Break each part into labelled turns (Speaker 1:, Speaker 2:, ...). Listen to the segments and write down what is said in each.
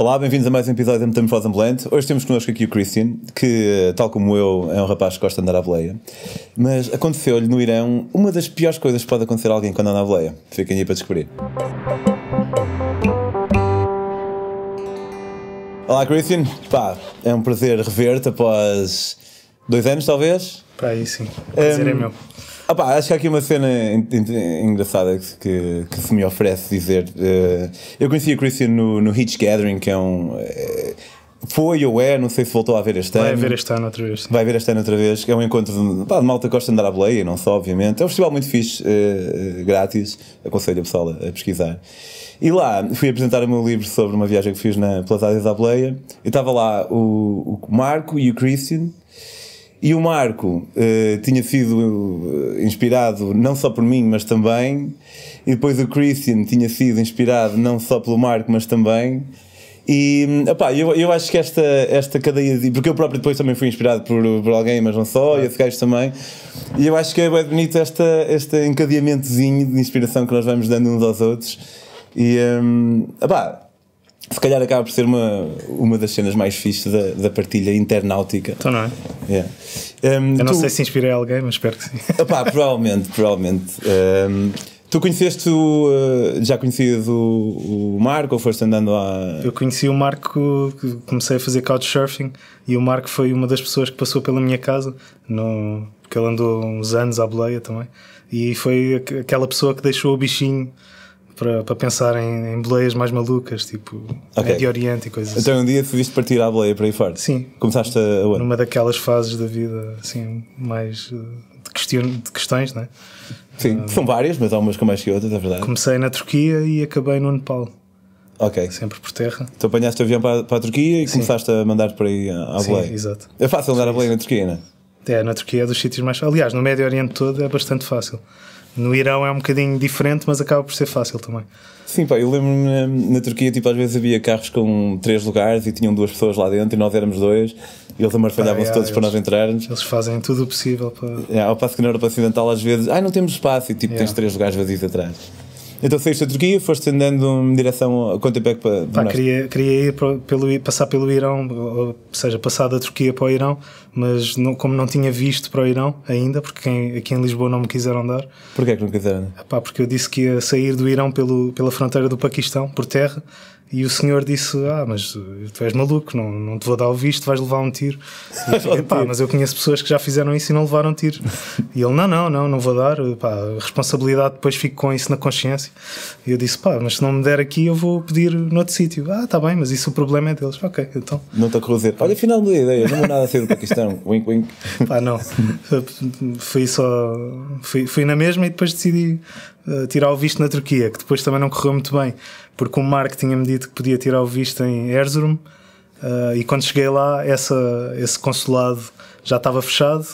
Speaker 1: Olá, bem-vindos a mais um episódio da Metamorfose Ambulante. Hoje temos connosco aqui o Christian, que, tal como eu, é um rapaz que gosta de andar à boleia. Mas aconteceu-lhe no Irão uma das piores coisas que pode acontecer a alguém quando anda à boleia. Fiquem aí para descobrir. Olá, Christian. Pá, é um prazer rever-te após dois anos, talvez. Para aí, sim. O prazer um, é hum, meu acho que há aqui uma cena engraçada que, que se me oferece dizer. Eh, eu conheci a Christian no, no Hitch Gathering, que é um. Eh, foi ou é, não sei se voltou a ver este Vai ano. Vai ver este ano outra vez. Vai ver este ano outra vez. É um encontro de, pá, de malta que gosta de andar à boleia, não só, obviamente. É um festival muito fixe, uh, grátis. Aconselho a pessoal a, pesquisar. E lá fui apresentar o meu livro sobre uma viagem que fiz na Plaza da Boleia. E estava lá o, o Marco e o Christian. E o Marco uh, tinha sido eh, inspirado não só por mim, mas também. E depois o Christian tinha sido inspirado não só pelo Marco, mas também. E hum, opá, eu, eu acho que esta, esta cadeia de. Porque eu próprio depois também fui inspirado por, por alguém, mas não só, e esse gajo também. E eu acho que é bem bonito esta, este encadeamentozinho de inspiração que nós vamos dando uns aos outros. E um, opá, se calhar acaba por ser uma, uma das cenas mais fixes da, da partilha internáutica. Então não é? Yeah.
Speaker 2: Um, Eu não tu... sei se inspirei alguém, mas espero que sim.
Speaker 1: Opa, provavelmente, provavelmente.
Speaker 2: Um, tu conheceste o. Uh, já conhecias o, o Marco ou foste andando a. Eu conheci o Marco, comecei a fazer couchsurfing e o Marco foi uma das pessoas que passou pela minha casa, no, porque ele andou uns anos à boleia também. E foi aquela pessoa que deixou o bichinho para, para pensar em, em boleias mais malucas, tipo okay. Médio Oriente e coisas então,
Speaker 1: assim. Então um dia tu viste partir à boleia para ir fora? Sim. Começaste a
Speaker 2: Numa daquelas fases da vida, assim, mais eh, de, question, de questões, não é?
Speaker 1: Sim, uh, são várias, mas há umas com mais que outras, é verdade.
Speaker 2: Comecei na Turquia e acabei no Nepal. Ok. Sempre por terra. Tu
Speaker 1: então, apanhaste o avião para, para a Turquia e Sim. começaste a mandar para aí à boleia. Sim, exato. É fácil andar a boleia na Turquia, não
Speaker 2: é? É, na Turquia é dos sítios mais. Aliás, no Médio Oriente todo é bastante fácil. No Irão é um bocadinho diferente, mas acaba por ser fácil também.
Speaker 1: Sim, pá, eu lembro-me na, hum, na, Turquia, tipo, às vezes havia carros com três lugares e tinham duas pessoas lá dentro e nós éramos dois e eles amarfalhavam se é, todos eles, para nós entrarmos.
Speaker 2: Eles fazem tudo o possível para.
Speaker 1: É, ao passo que na Europa Ocidental, às vezes, ai, ah, não temos espaço e tipo, yeah. É. tens três lugares vazios atrás.
Speaker 2: Então saíste da Turquia, foste andando em direção. Quanto tempo é que Pá, queria, queria ir pelo, passar pelo Irão, ou seja, passar da Turquia para o Irão, mas não, como não tinha visto para o Irão ainda, porque quem, aqui em Lisboa não me quiseram dar.
Speaker 1: Porquê é que não quiseram?
Speaker 2: Pá, porque eu disse que ia sair do Irão pelo, pela fronteira do Paquistão, por terra, e o senhor disse: Ah, mas tu és maluco, não, não te vou dar o visto, vais levar um tiro. E eu pá, mas eu conheço pessoas que já fizeram isso e não levaram um tiro. E ele: Não, não, não, não vou dar. Pá, responsabilidade, depois fico com isso na consciência. E eu disse: Pá, mas se não me der aqui, eu vou pedir noutro sítio. Ah, tá bem, mas isso o problema é deles. Ok, então.
Speaker 1: Não está a cruzar Olha, final da ideia, não vou nada a ser do Paquistão. wink, wink.
Speaker 2: Pá, não. Fui só. Fui, fui na mesma e depois decidi eh, tirar o visto na Turquia, que depois também não correu muito bem porque o Mark tinha-me dito que podia tirar o visto em Erzurum uh, e quando cheguei lá essa, esse consulado já estava fechado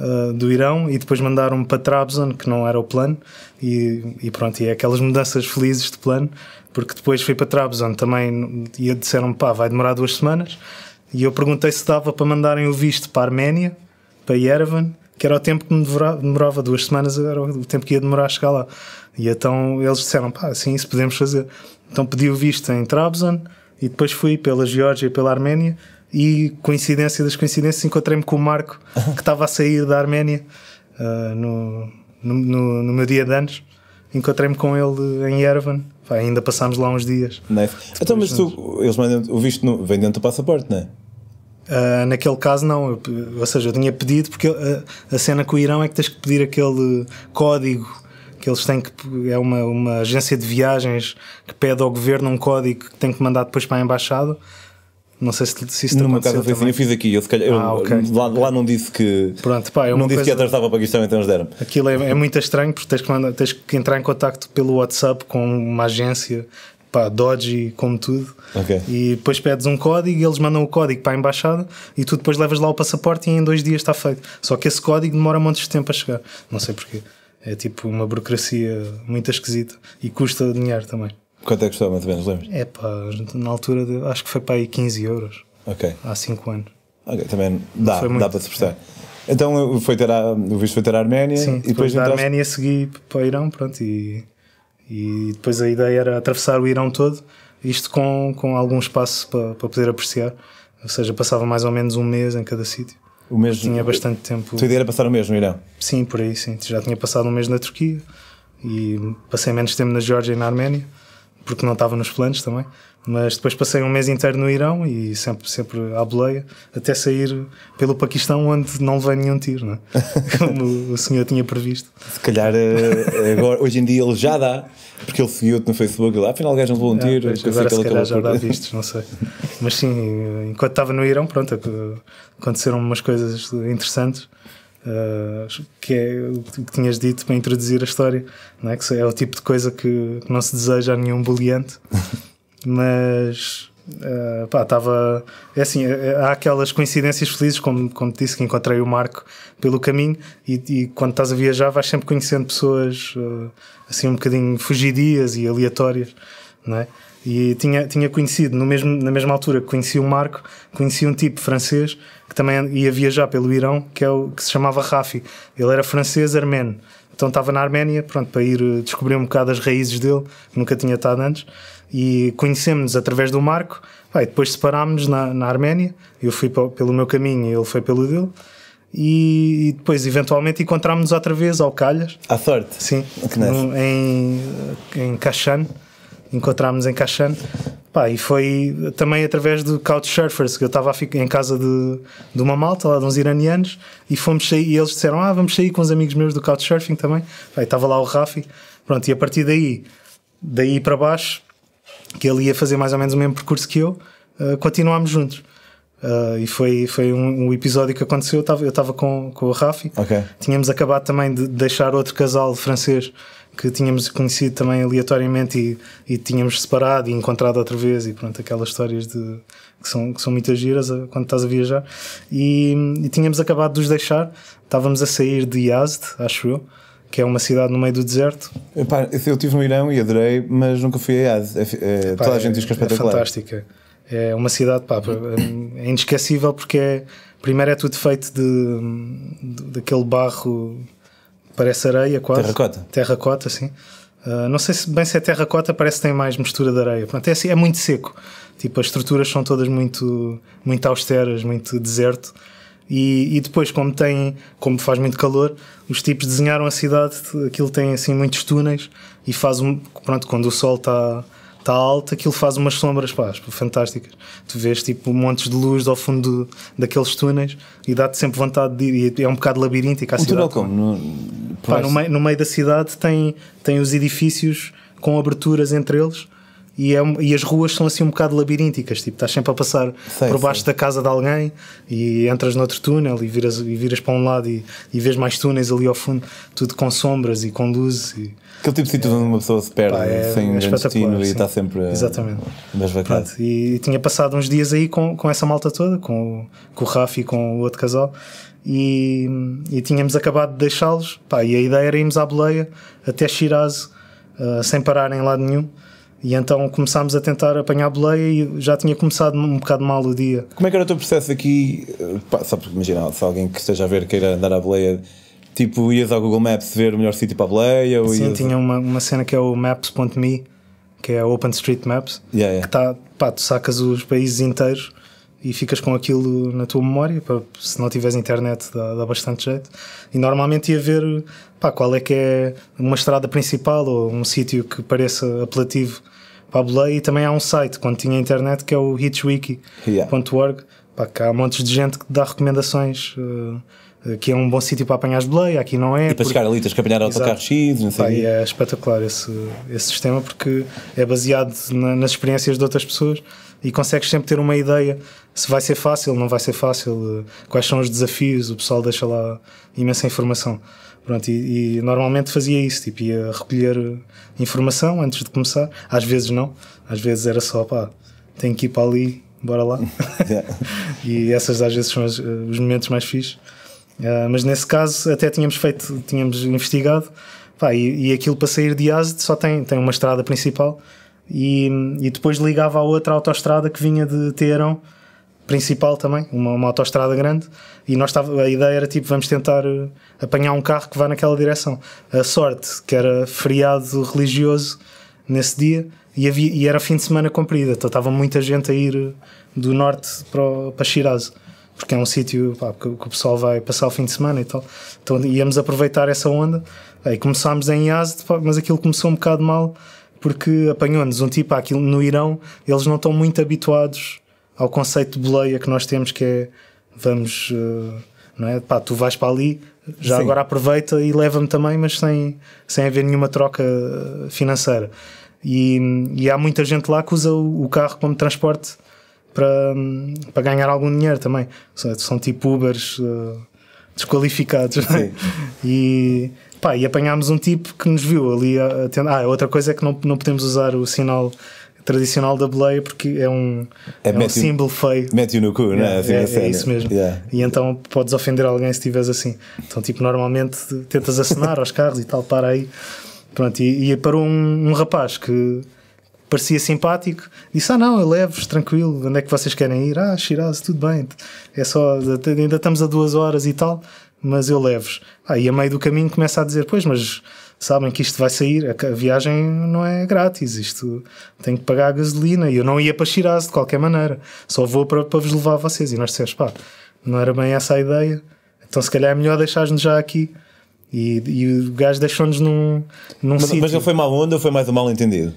Speaker 2: uh, do Irão e depois mandaram-me para Trabzon, que não era o plano e, e, pronto, e é aquelas mudanças felizes de plano, porque depois fui para Trabzon também e disseram-me pá, vai demorar duas semanas e eu perguntei se dava para mandarem o visto para a Arménia, para Yerevan que era o tempo que me demorava, demorava, duas semanas, era o tempo que ia demorar a chegar lá. E então eles disseram, pá, sim, isso podemos fazer. Então pedi o visto em Trabzon e depois fui pela Geórgia e pela Arménia e coincidência das coincidências encontrei-me com o Marco que estava a sair da Arménia uh, no, no, no, meu dia de anos encontrei-me com ele em Yerevan Pá, ainda passámos lá uns dias
Speaker 1: nice. então mas tu, eles mandam, o visto vem dentro do passaporte não é?
Speaker 2: Uh, naquele caso, não, eu, ou seja, eu tinha pedido porque uh, a cena com o Irão é que tens que pedir aquele código que eles têm que. É uma, uma agência de viagens que pede ao governo um código que tem que mandar depois para a embaixada. Não sei se, se isso Numa casa foi assim, eu fiz
Speaker 1: aqui, eu se calhar. Ah, eu, lá, lá, não disse que. Pronto, pá, é não disse coisa... que atrasava para o Paquistão, então eles deram.
Speaker 2: Aquilo é, é, muito estranho porque tens que, mandar, tens que entrar em contato pelo WhatsApp com uma agência, pá, Dodge, como tudo. Okay. E depois pedes um código e eles mandam o código para a embaixada e tu depois levas lá o passaporte e em dois dias está feito. Só que esse código demora um monte de tempo a chegar. Não sei porquê. É tipo uma burocracia muito esquisita e custa dinheiro também.
Speaker 1: Quanto é que custou, mais ou menos, lembras?
Speaker 2: É pá, na altura de, acho que foi para aí 15 euros. Ok. Há 5 anos.
Speaker 1: Ok, também dá, dá para suportar. É. Então foi ter a, o visto foi ter a Arménia Sim, e depois, depois da Arménia
Speaker 2: segui para o Irão, pronto, e, e depois a ideia era atravessar o Irão todo, isto com, com algum espaço para, para poder apreciar. Ou seja, passava mais ou menos um mês em cada sítio. O mesmo, tinha bastante tempo. Tu ideia era passar o mesmo, Irão? Sim, por aí, sim. Já tinha passado um mês na Turquia e passei menos tempo na Geórgia e na Arménia porque não estava nos planos também. Mas depois passei um mês inteiro no Irão e sempre, sempre à boleia, até sair pelo Paquistão, onde não levei nenhum tiro, né? como o senhor tinha previsto.
Speaker 1: Se calhar eh, eh, agora, hoje em dia ele já dá, porque ele seguiu-te no Facebook e lá, afinal o gajo não levou um ah, tiro. É, pois, agora se calhar já dá vistos,
Speaker 2: não sei. Mas sim, enquanto estava no Irão, pronto, aconteceram umas coisas interessantes. Ah, que é o que tinhas dito para introduzir a história, não é? que é o tipo de coisa que, não se deseja a nenhum boleante, mas uh, pá, estava. É assim, é, é, há aquelas coincidências felizes, como, como te disse, que encontrei o Marco pelo caminho, e, e quando estás a viajar, vais sempre conhecendo pessoas uh, assim um bocadinho fugidias e aleatórias, não é? E tinha, tinha conhecido, no mesmo, na mesma altura que conheci o Marco, conheci um tipo francês que também ia viajar pelo Irão, que, é o, que se chamava Rafi. Ele era francês armeno. Então estava na Arménia, pronto, para ir eh, descobrir um bocado as raízes dele, nunca tinha estado antes. E conhecemos-nos através do Marco. Vai, depois separámos-nos na, na Arménia. Eu fui pelo meu caminho e ele foi pelo dele. E, e, depois eventualmente encontrámos-nos outra vez ao Calhas. À sorte. Sim, em, em encontrámos em Kashan. Pá, e foi também através do Couchsurfers, que eu estava em casa de, de uma malta, lá de uns iranianos, e fomos sair, e eles disseram, ah, vamos sair com os amigos meus do Couchsurfing também. Pá, estava lá o Rafi, pronto, e a partir daí, daí para baixo, que ele ia fazer mais ou menos o mesmo percurso que eu, uh, continuámos juntos. Uh, e foi, foi um, um, episódio que aconteceu. Eu estava com, com o Rafi. Okay. Tínhamos acabado também de deixar outro casal francês que tínhamos conhecido também aleatoriamente e, e tínhamos separado e encontrado outra vez. E pronto, aquelas histórias de, que, são, que são muitas giras ah, quando estás a viajar. E, e tínhamos acabado de os deixar. Estávamos a sair de Yazd, acho eu que é uma cidade no meio do deserto. Epá, eu estive no Irão e adorei, mas nunca fui a Yazd. É, é, toda a gente diz que é, é espetacular. É fantástica é uma cidade pá, uhum. é, é inesquecível porque é, primeiro é tudo feito de, de daquele barro parece areia quase terracota terracota assim uh, não sei se bem se é terracota parece que tem mais mistura de areia Portanto, é, assim, é muito seco tipo as estruturas são todas muito muito austeras muito deserto e, e, depois como tem como faz muito calor os tipos desenharam a cidade aquilo tem assim muitos túneis e faz um pronto quando o sol está está alto, aquilo faz umas sombras pá, tipo, fantásticas. Tu vês tipo montes de luz ao fundo do, daqueles túneis e dá-te sempre vontade de ir. é um bocado labiríntico. A um cidade,
Speaker 1: como? No, pá, no, meio,
Speaker 2: no meio da cidade tem, tem os edifícios com aberturas entre eles e, é, e, as ruas são assim um bocado labirínticas, tipo, estás sempre a passar sei, por baixo sei. da casa de alguém e entras noutro túnel e viras, e viras para um lado e, e vês mais túneis ali ao fundo, tudo com sombras e com luzes.
Speaker 1: Aquele tipo de sítio é, onde uma pessoa se perde pá, é, sem é destino e está sempre Exatamente. Pronto,
Speaker 2: e, e, tinha passado uns dias aí com, com essa malta toda, com, com o Rafa e com o outro casal. E, e tínhamos acabado de deixá-los, e a ideia era irmos à boleia até Shiraz, uh, sem parar em lado nenhum, e então começámos a tentar apanhar a boleia e já tinha começado um bocado mal o dia.
Speaker 1: Como é que era o teu processo aqui? Eh, só porque imagina, se alguém que esteja a ver queira andar à boleia, tipo, ias ao Google Maps ver o melhor sítio para a boleia? Ou Sim, ias... tinha
Speaker 2: uma, uma cena que é o maps.me, que é a OpenStreetMaps, yeah, yeah. que está, pá, tu sacas os países inteiros e ficas com aquilo na tua memória, pá, se não tiveres internet dá, dá, bastante jeito. E normalmente ia ver pá, qual é que é uma estrada principal ou um sítio que pareça apelativo Pablei e também há um site, quando tinha internet, que é o hitchwiki.org. Yeah. cá há montes de gente que dá recomendações. Uh, é um bom sítio para apanhar as boleia, aqui não é. E para porque... chegar
Speaker 1: ali tens que apanhar autocarro X, não sei.
Speaker 2: Pá, é espetacular esse, esse sistema porque é baseado na, nas experiências de outras pessoas e consegues sempre ter uma ideia se vai ser fácil, não vai ser fácil, eh, quais são os desafios, o pessoal deixa lá imensa informação. Pronto, e, e, normalmente fazia isso, tipo, ia recolher eh, informação antes de começar. Às vezes não, às vezes era só, pá, tenho que ir para ali, bora lá. e essas às vezes são os, eh, os momentos mais fixos. Uh, eh, mas nesse caso até tínhamos feito, tínhamos investigado, pá, e, e aquilo para sair de Azed só tem, tem uma estrada principal e, e depois ligava a outra autoestrada que vinha de Teherão principal também, uma, uma autoestrada grande, e nós tava, a ideia era tipo, vamos tentar eh, apanhar um carro que vá naquela direção. A sorte, que era feriado religioso nesse dia, e, havia, e era fim de semana comprida, então estava muita gente a ir eh, do norte para, para Shiraz, porque é um sítio que, que, o pessoal vai passar o fim de semana e tal. Então íamos aproveitar essa onda, aí começámos em Yazd, mas aquilo começou um bocado mal, porque apanhou-nos um tipo, aquilo, no Irão, eles não estão muito habituados ao conceito de boleia que nós temos, que é vamos, eh, não é? Pá, tu vais para ali, já Sim. agora aproveita e leva-me também, mas sem, sem haver nenhuma troca eh, financeira. E, e há muita gente lá que usa o, carro como transporte para, para ganhar algum dinheiro também. São, são tipo Ubers eh, desqualificados, desqualificados. É? E, pá, e apanhámos um tipo que nos viu ali. A, a, ah, outra coisa é que não, não podemos usar o sinal tradicional da boleia porque é um, é, é um símbolo feio.
Speaker 1: Mete-o no cu, né? Assim, é, é, isso mesmo. Yeah.
Speaker 2: E então podes ofender alguém se estiveres assim. Então, tipo, normalmente tentas acenar aos carros e tal, para aí. Pronto, e, e um, um rapaz que parecia simpático, disse: Ah, não, eu levo-vos, tranquilo, onde é que vocês querem ir? Ah, Shiraz, tudo bem, é só, ainda estamos a duas horas e tal, mas eu levo-vos. Ah, e a meio do caminho começa a dizer: Pois, mas sabem que isto vai sair, a viagem não é grátis, isto tem que pagar a gasolina e eu não ia para Shiraz de qualquer maneira, só vou para, para vos levar a vocês. E nós dissemos, pá, não era bem essa a ideia, então se calhar é melhor deixar-nos já aqui. E, e o gajo deixou-nos num, num mas, sítio. Mas não foi
Speaker 1: mal onda ou foi mais um mal entendido?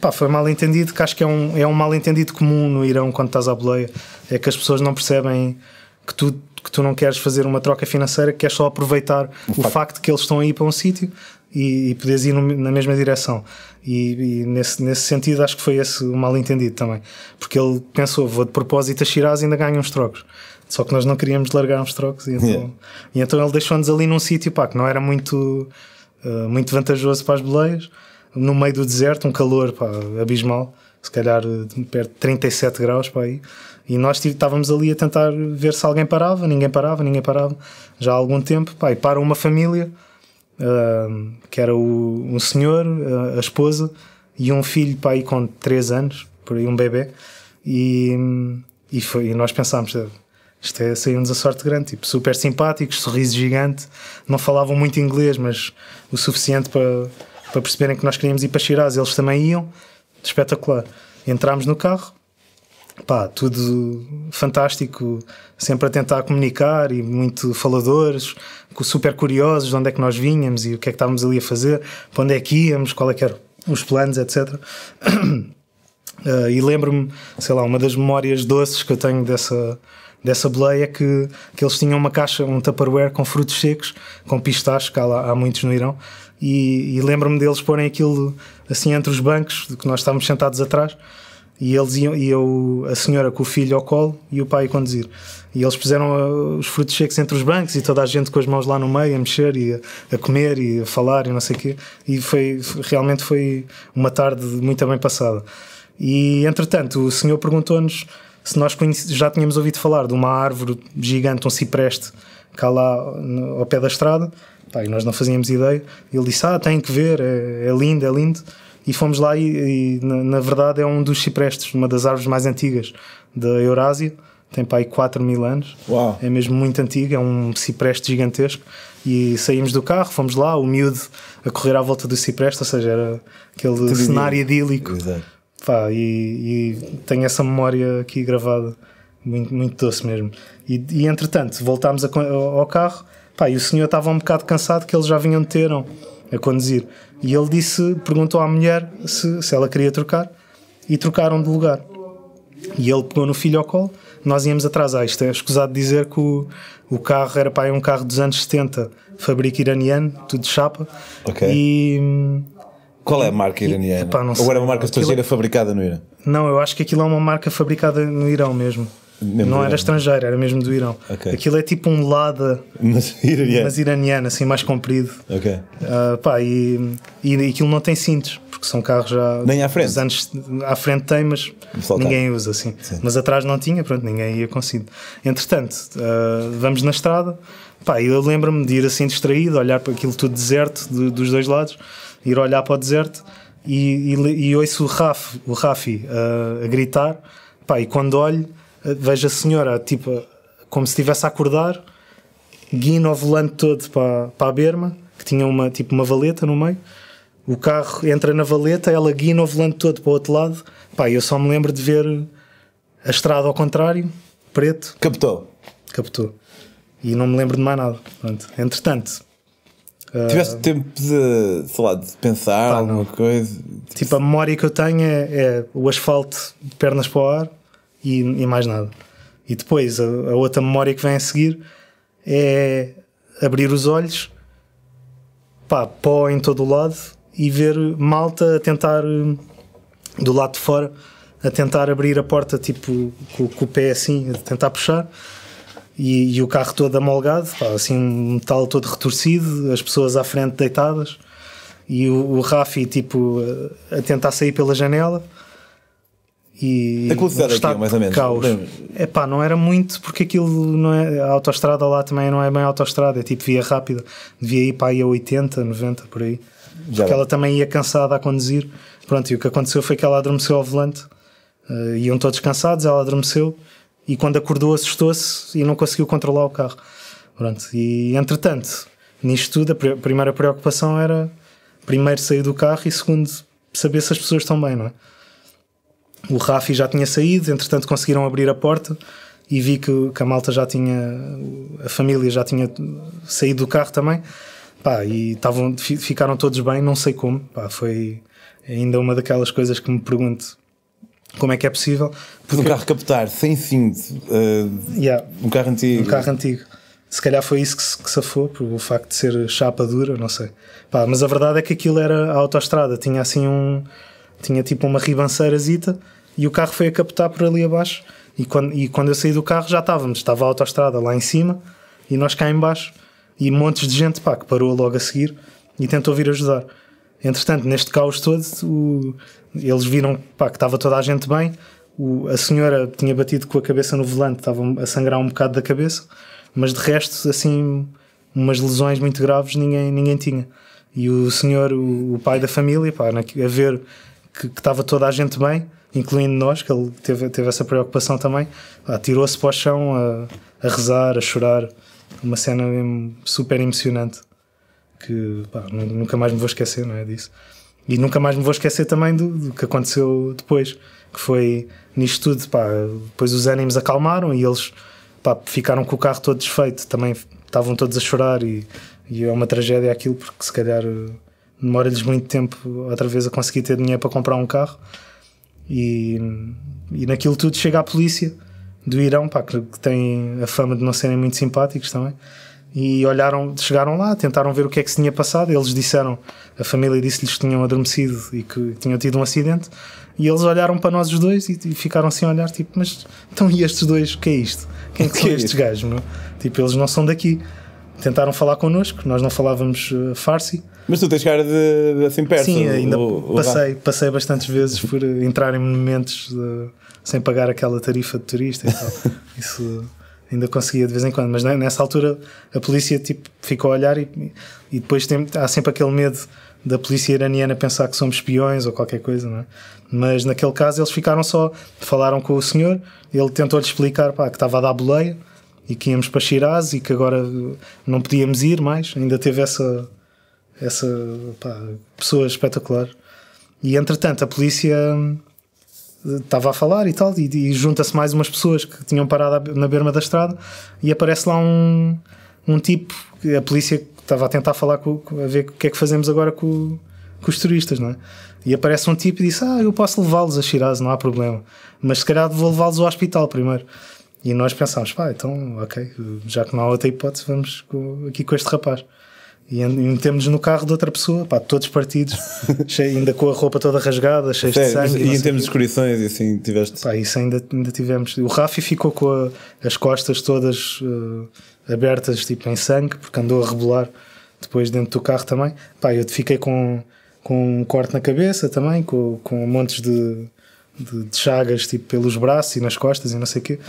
Speaker 2: Pá, foi mal entendido, que acho que é um, é um mal entendido comum no Irão quando estás à boleia, é que as pessoas não percebem que tu que tu não queres fazer uma troca financeira, que queres só aproveitar o, o facto. de que eles estão aí para um sítio e, e poderes ir no, na mesma direção. E, e, nesse, nesse sentido acho que foi esse o mal entendido também. Porque ele pensou, vou de propósito a Shiraz e ainda ganho uns trocos. Só que nós não queríamos largar uns trocos e então, yeah. e então ele deixou-nos ali num sítio pá, que não era muito, uh, muito vantajoso para as boleias, no meio do deserto, um calor pá, abismal, se calhar eh, perto de 37 graus para aí. E nós estávamos ali a tentar ver se alguém parava, ninguém parava, ninguém parava. Já há algum tempo, pá, e para uma família, uh, que era o, um senhor, a, ah, a esposa e um filho, pá, aí com 3 anos, por aí um bebê. E, e, foi, e nós pensámos, ah, isto é, saímos a sorte grande, tipo, super simpáticos, sorriso gigante, não falavam muito inglês, mas o suficiente para, para perceberem que nós queríamos ir para Shiraz, eles também iam, espetacular. Entramos no carro, pá, tudo fantástico, sempre a tentar comunicar e muito faladores, super curiosos de onde é que nós vinhamos e o que é que estávamos ali a fazer, para onde é que íamos, qual é que eram os planos, etc. Uh, eh, e lembro-me, sei lá, uma das memórias doces que eu tenho dessa, dessa boleia é que, que eles tinham uma caixa, um Tupperware com frutos secos, com pistaches que há, lá, há muitos no Irão, e, e lembro-me deles porem aquilo assim entre os bancos, de que nós estávamos sentados atrás, e eles iam, e eu, a senhora com o filho ao colo e o pai a conduzir. E eles puseram ah, os frutos secos entre os brancos e toda a gente com as mãos lá no meio a mexer e a, a comer e a falar e não sei o quê. E foi, realmente foi uma tarde muito bem passada. E entretanto, o senhor perguntou-nos se nós já tínhamos ouvido falar de uma árvore gigante, um cipreste, cá lá no, ao pé da estrada. Pá, e nós não fazíamos ideia. E ele disse: Ah, tem que ver, é, é lindo, é lindo. E fomos lá e, e na, na, verdade é um dos ciprestes, uma das árvores mais antigas da Eurásia. Tem para aí 4 mil anos. Uau. É mesmo muito antigo, é um cipreste gigantesco. E saímos do carro, fomos lá, o miúdo a correr à volta do cipreste, ou seja, era aquele Tudo cenário idílico. Exato. Pá, e, e tenho essa memória aqui gravada, muito, muito doce mesmo. E, e entretanto, voltámos a, ao carro, pá, e o senhor estava um bocado cansado que eles já vinham de a conduzir. E ele disse, perguntou à mulher se, se ela queria trocar e trocaram de lugar. E ele pegou no filho ao colo, nós íamos atrás. Ah, isto é escusado dizer que o, o carro era para um carro dos anos 70, fabrico iraniano, tudo de chapa. E.
Speaker 1: Qual é a marca iraniana?
Speaker 2: Ou era uma marca estrangeira é-
Speaker 1: fabricada no Irã?
Speaker 2: Não, eu acho que aquilo é uma marca fabricada no Irão mesmo. Mesmo não era estrangeira, era mesmo do Irão. Okay. Aquilo é tipo um lada,
Speaker 1: mas, iraniano. mas
Speaker 2: iraniano, assim, mais comprido. Ok. Uh, pá, e, e aquilo não tem cintos, porque são carros já. Nem à frente. Anos, à frente tem, mas ninguém usa, assim. Sim. Mas atrás não tinha, pronto, ninguém ia consigo Entretanto, uh, vamos na estrada, pá, eu lembro-me de ir assim distraído, olhar para aquilo tudo deserto dos dois lados, ir olhar para o deserto e, e, e ouço o, Raf, o Rafi uh, a gritar, pá, e quando olho vejo a senhora, tipo, como se estivesse a acordar, guina o volante todo para, para a berma, que tinha uma, tipo, uma valeta no meio. O carro entra na valeta, ela guina o volante todo para o outro lado. Pá, eu só me lembro de ver a estrada ao contrário, preto. Captou. Captou. E não me lembro de mais nada. Pronto. Entretanto, ah, Tiveste uh, tempo de, sei lá, de pensar pá, alguma não. coisa? Tipo, a memória que eu tenho é, é, o asfalto, pernas para o ar, e, e mais nada. E depois a, a, outra memória que vem a seguir é abrir os olhos, pá, pó em todo o lado e ver malta a tentar do lado de fora a tentar abrir a porta tipo com, com o pé assim, a tentar puxar e, e o carro todo amolgado, pá, assim um metal todo retorcido, as pessoas à frente deitadas e o, o Rafi tipo a tentar sair pela janela e a velocidade aqui, mais ou menos. Caos. É pá, não era muito, porque aquilo não é. A autostrada lá também não é bem autostrada, é tipo via rápida. Devia ir para aí a 80, 90 por aí. Já porque ela também ia cansada a conduzir. Pronto, e o que aconteceu foi que ela adormeceu ao volante. Uh, iam todos cansados, ela adormeceu e quando acordou assustou-se e não conseguiu controlar o carro. Pronto, e entretanto, nisto tudo, a primeira preocupação era primeiro sair do carro e segundo saber se as pessoas estão bem, não é? o Rafi já tinha saído, entretanto conseguiram abrir a porta e vi que, que a malta já tinha, a família já tinha saído do carro também. Pá, e tavam, ficaram todos bem, não sei como. Pá, foi ainda uma daquelas coisas que me pergunto como é que é possível. Porque...
Speaker 1: Um carro captar sem cinto, uh, yeah. um carro
Speaker 2: antigo. Um carro antigo. Se calhar foi isso que, se, que safou, por o facto de ser chapa dura, não sei. Pá, mas a verdade é que aquilo era a autoestrada, tinha assim um. tinha tipo uma ribanceirazita e o carro foi a captar por ali abaixo. E quando, e quando eu saí do carro já estávamos, estava a autoestrada lá em cima e nós cá em baixo e montes de gente pá, que parou logo a seguir e tentou vir ajudar. Entretanto, neste caos todo, o, eles viram pá, que estava toda a gente bem, o, a senhora tinha batido com a cabeça no volante, estava a sangrar um bocado da cabeça, mas de resto, assim, umas lesões muito graves ninguém, ninguém tinha. E o senhor, o, o pai da família, pá, na, a ver que, que estava toda a gente bem, incluindo nós, que ele teve, teve essa preocupação também, atirou-se para o chão a, a, rezar, a chorar. Uma cena super emocionante que pá, nunca mais me vou esquecer, não é? Disso. E nunca mais me vou esquecer também do, do que aconteceu depois, que foi nisto tudo, pá, depois os ânimos acalmaram e eles pá, ficaram com o carro todo desfeito, também estavam todos a chorar e, e é uma tragédia aquilo porque se calhar eh, demora-lhes muito tempo outra vez a conseguir ter dinheiro para comprar um carro e, e naquilo tudo chega a polícia do Irão, pá, que, tem a fama de não serem muito simpáticos também. E olharam, chegaram lá, tentaram ver o que é que se tinha passado. Eles disseram, a família disse-lhes que tinham adormecido e que tinham tido um acidente. E eles olharam para nós os dois e, e ficaram assim a olhar, tipo, mas então e estes dois? O que é isto? Quem é que, são é estes gajos? Tipo, eles não são daqui. Tentaram falar connosco, nós não falávamos uh, farsi
Speaker 1: mas tu tens cara de,
Speaker 2: de assim perto. Sim, ainda o, o passei, passei bastantes vezes por entrar em monumentos de, sem pagar aquela tarifa de turista e tal. Isso ainda conseguia de vez em quando, mas nessa altura a polícia tipo, ficou a olhar e, e depois tem, há sempre aquele medo da polícia iraniana pensar que somos espiões ou qualquer coisa, não é? Mas naquele caso eles ficaram só, falaram com o senhor, ele tentou-lhe explicar pá, que estava a dar boleia e que íamos para Shiraz e que agora não podíamos ir mais, ainda teve essa, essa pá, pessoa espetacular. E entretanto a polícia eh, estava a falar e tal, e, e junta-se mais umas pessoas que tinham parado na berma da estrada e aparece lá um, um tipo, a polícia estava a tentar falar com, a ver o que é que fazemos agora com, com os turistas, não é? E aparece um tipo e diz: Ah, eu posso levá-los a Shiraz, não há problema, mas se calhar vou levá-los ao hospital primeiro. E nós pensámos: pá, então, ok, já que não há outra hipótese, vamos com, aqui com este rapaz. E metemos no carro de outra pessoa, pá, todos partidos, cheio, ainda com a roupa toda rasgada, cheio de sangue. E em termos de e assim, tiveste. Pá, isso ainda, ainda tivemos. O Rafi ficou com a, as costas todas uh, abertas, tipo em sangue, porque andou a rebolar depois dentro do carro também. Pá, eu fiquei com, com um corte na cabeça também, com, com montes de, de, de chagas, tipo pelos braços e nas costas e não sei o quê,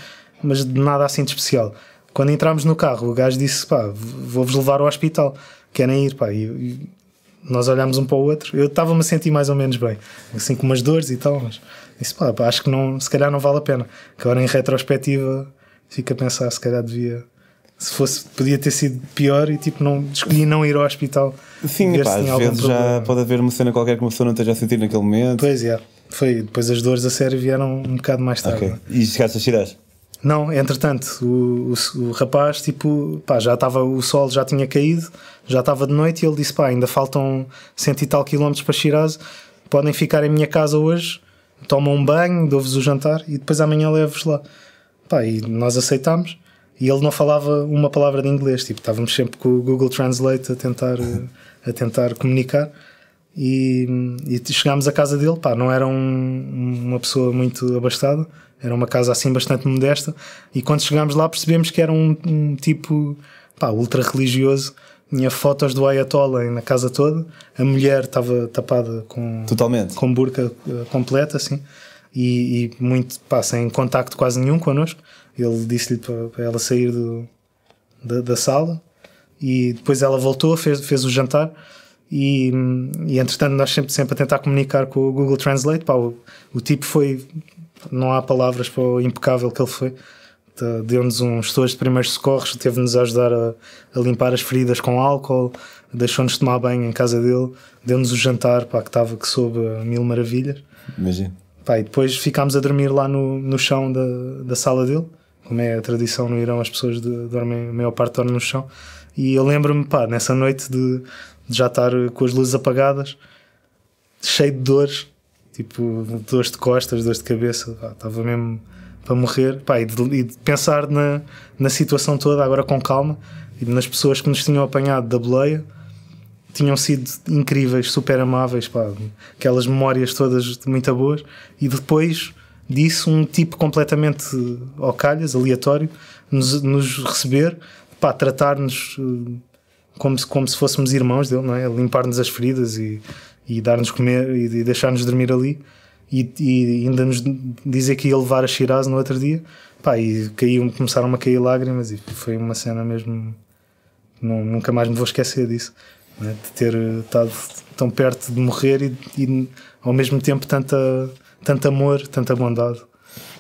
Speaker 2: mas de nada assim de especial. Quando entramos no carro, o gajo disse: pá, vou-vos levar ao hospital querem ir, pá. E, e nós olhámos um para o outro. Eu estava-me a sentir mais ou menos bem, assim com umas dores e tal, mas disse, pá, pá, acho que não, se calhar não vale a pena. Que agora em retrospectiva fica a pensar, se calhar devia. Se fosse, podia ter sido pior e tipo, não, escolhi não ir ao hospital. Sim, pá, às vezes já
Speaker 1: pode haver uma cena qualquer que uma pessoa não esteja a sentir naquele momento. Pois é, foi. Depois as dores a sério vieram um bocado mais tarde. Ok, E chegaste às cidades?
Speaker 2: Não, entretanto, o, o, o rapaz, tipo, pá, já estava, o sol já tinha caído, já estava de noite e ele disse, pá, ainda faltam cento e tal quilómetros para Shiraz, podem ficar em minha casa hoje, tomam um banho, dou-vos o jantar e depois amanhã levo-vos lá. Pá, e nós aceitámos e ele não falava uma palavra de inglês, tipo, estávamos sempre com o Google Translate a tentar, a tentar comunicar. E, e chegámos à casa dele, pá, não era um, uma pessoa muito abastada, era uma casa assim bastante modesta. E quando chegámos lá percebemos que era um, um tipo pá, ultra religioso. Tinha fotos do Ayatollah na casa toda. A mulher estava tapada com. Totalmente. Com burca eh, completa, assim. E, e, muito, pá, sem contacto quase nenhum connosco. Ele disse-lhe para ela sair do, da, da, sala. E depois ela voltou, fez, fez o jantar. E, e entretanto, nós sempre, sempre a tentar comunicar com o Google Translate. Pá, o, o tipo foi não há palavras para o impecável que ele foi. Deu-nos uns dois de primeiros socorros, teve-nos a ajudar a, a, limpar as feridas com álcool, deixou-nos tomar banho em casa dele, deu-nos o jantar pá, que estava que soube mil maravilhas. Imagina. Pá, e depois ficámos a dormir lá no, no chão da, da sala dele, como é a tradição no Irão, as pessoas de, dormem, a maior parte dorme no chão. E eu lembro-me, pá, nessa noite de, de já estar com as luzes apagadas, cheio de dores tipo, dores de costas, dores de cabeça, estava mesmo para morrer, pá, e, de, e de pensar na, na situação toda agora com calma e nas pessoas que nos tinham apanhado da boleia tinham sido incríveis, super amáveis, pá, aquelas memórias todas muito boas e depois disso um tipo completamente ao calhas, aleatório, nos, nos receber, pá, tratar-nos eh, como se, como se fôssemos irmãos dele, não é? Limpar-nos as feridas e e dar-nos comer e deixar-nos dormir ali e, e, ainda nos dizer que ia levar a Shiraz no outro dia pá, e caíam, começaram a cair lágrimas e foi uma cena mesmo não, nunca mais me vou esquecer disso né? de ter estado tão perto de morrer e, e, ao mesmo tempo tanta, tanto amor, tanta bondade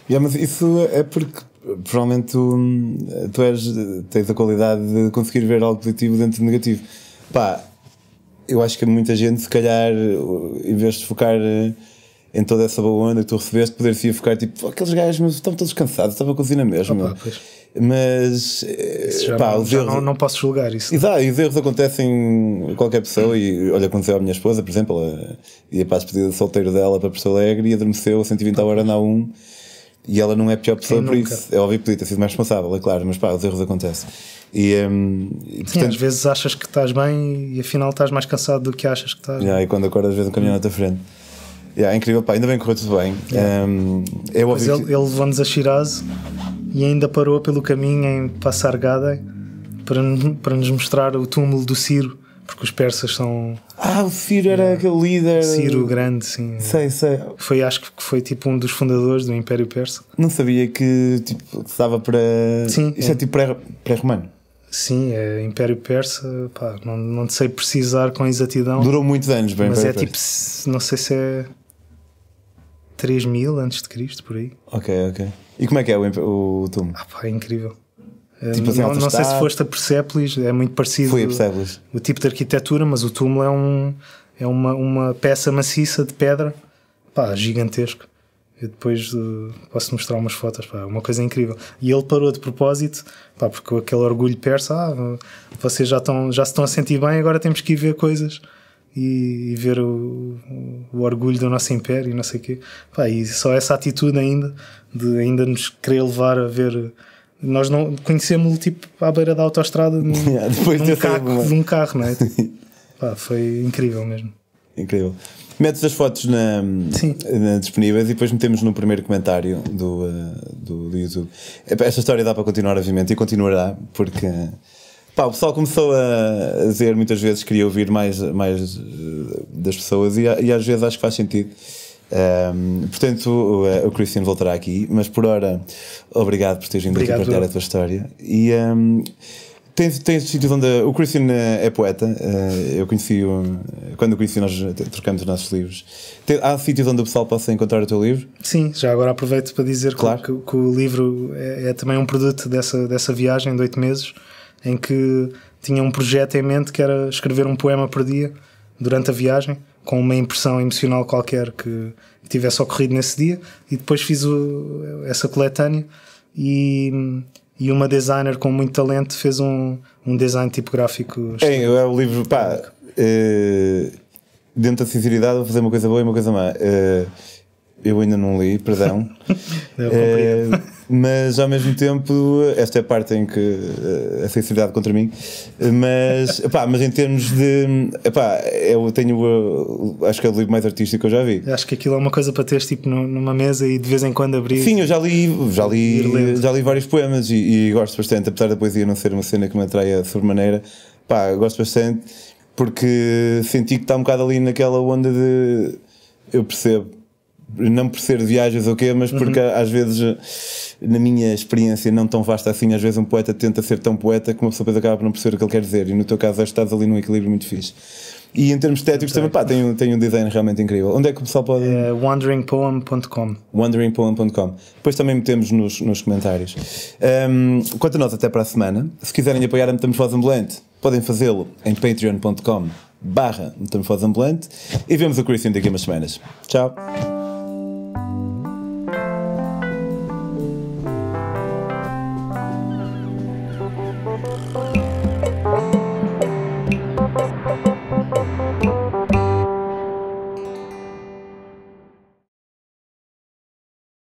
Speaker 1: yeah, mas isso é porque provavelmente tu, tu és, tens a qualidade de conseguir ver algo positivo dentro do negativo pá, eu acho que muita gente, se calhar, em vez de focar eh, em toda essa boa onda que tu recebeste, poder-se focar tipo, oh, aqueles gajos, mas estão todos cansados, estava a cozinha mesmo. Opa, mas eh, pá, não, os erros... Não, não, posso julgar isso. É? Exato, e os erros acontecem a qualquer pessoa. Sim. E olha, aconteceu à minha esposa, por exemplo, ela ia para a despedida solteiro dela para Porto Alegre e adormeceu a 120 horas na 1 e ela não é a pior pessoa por nunca? isso. É óbvio que podia ter sido mais responsável, é claro, mas pá, os erros acontecem. E, um, e portanto, às
Speaker 2: vezes achas que estás bem e afinal estás mais cansado do que achas que estás. Yeah,
Speaker 1: e quando acordas, às vezes um caminhão na tua frente. Yeah, é incrível, pá, ainda bem que correu tudo bem. Yeah. Um, é óbvio ele,
Speaker 2: que... ele levou-nos a Shiraz e ainda parou pelo caminho em Passargada para, para nos mostrar o túmulo do Ciro porque os persas são. Ah, o Ciro era aquele líder. Ciro Grande, sim. Sei, sei. Foi, acho que foi tipo um dos fundadores do Império Persa. Não sabia que tipo, estava para. Sim. Isso é, é tipo pré-romano. Sim, é Império Persa, pá, não, não sei precisar com exatidão. Durou muitos anos, bem, Mas é tipo, não sei se é 3000 antes de Cristo, por aí.
Speaker 1: Ok, ok. E como é que é o, o túmulo? Ah,
Speaker 2: pá, é incrível. Hum, tipo assim, não, não sei se foste a Persepolis, é muito parecido. Fui a Persepolis. O tipo de arquitetura, mas o túmulo é, um, é uma, uma peça maciça de pedra, pá, gigantesco. Eu depois uh, posso mostrar umas fotos, pá, é uma coisa incrível. E ele parou de propósito, pá, porque aquele orgulho persa, ah, vocês já, estão, já se estão a sentir bem, agora temos que ir ver coisas e, e ver o, o, orgulho do nosso império e não sei o quê. Pá, e só essa atitude ainda, de ainda nos querer levar a ver nós não conhecemos tipo à beira da autostrada num, yeah, depois num, caco, de um carro, não é? Tipo, pá, foi incrível mesmo.
Speaker 1: Incrível. Metes as fotos na, na, disponíveis e depois metemos no primeiro comentário do, uh, do, do, YouTube. Esta história dá para continuar, obviamente, e continuará, porque pá, o pessoal começou a dizer muitas vezes queria ouvir mais, mais eh, das pessoas e, e às vezes acho que faz sentido. Um, portanto, o, eh, o, Christian voltará aqui, mas por hora, obrigado por teres vindo aqui partilhar a tua história. E um, tens, tens sítios onde. O Christian eh, é poeta, uh, eu conheci o, quando o conheci, nós trocamos os nossos livros. Tem, há sítios onde o pessoal possa encontrar o teu livro?
Speaker 2: Sim, já agora aproveito para dizer claro. que, que, o livro é, é também um produto dessa, dessa viagem de oito meses, em que tinha um projeto em mente que era escrever um poema por dia durante a viagem com uma impressão emocional qualquer que tivesse ocorrido nesse dia e depois fiz o, essa coletânea e, e uma designer com muito talento fez um, um design tipográfico.
Speaker 1: É, é o livro, pá, uh, dentro da sinceridade, vou fazer uma coisa boa e uma coisa má. Uh, eu ainda não li, perdão.
Speaker 2: eu
Speaker 1: mas ao mesmo tempo, esta é a parte em que eh, a sensibilidade contra mim, mas, epá, mas em termos de. Epá, eu tenho. Eh, acho que é o livro mais artístico que eu já vi.
Speaker 2: Acho que aquilo é uma coisa para teres tipo numa mesa e de vez em quando abrir. Sim,
Speaker 1: eu já li, já li, já li vários poemas e, e gosto bastante, apesar da poesia não ser uma cena que me atraia sobremaneira, pá, gosto bastante porque senti que está um bocado ali naquela onda de. Eu percebo não por ser viagens ou quê, mas porque uhum. às vezes, na minha experiência não tão vasta assim, às vezes um poeta tenta ser tão poeta que uma pessoa depois acaba por não perceber o que ele quer dizer. E no teu caso, estás ali num equilíbrio muito fixe. E em termos estéticos okay. também, pá, tem um, tem um design realmente incrível. Onde é que o pessoal pode. Uh, é wanderingpoem.com. Wanderingpoem.com. Depois também metemos nos, nos comentários. Um, quanto a nós, até para a semana. Se quiserem apoiar a Metamorfose Ambulante, podem fazê-lo em patreon.com/barra Metamorfose Ambulante. E vemos o Christian daqui a umas semanas. Tchau.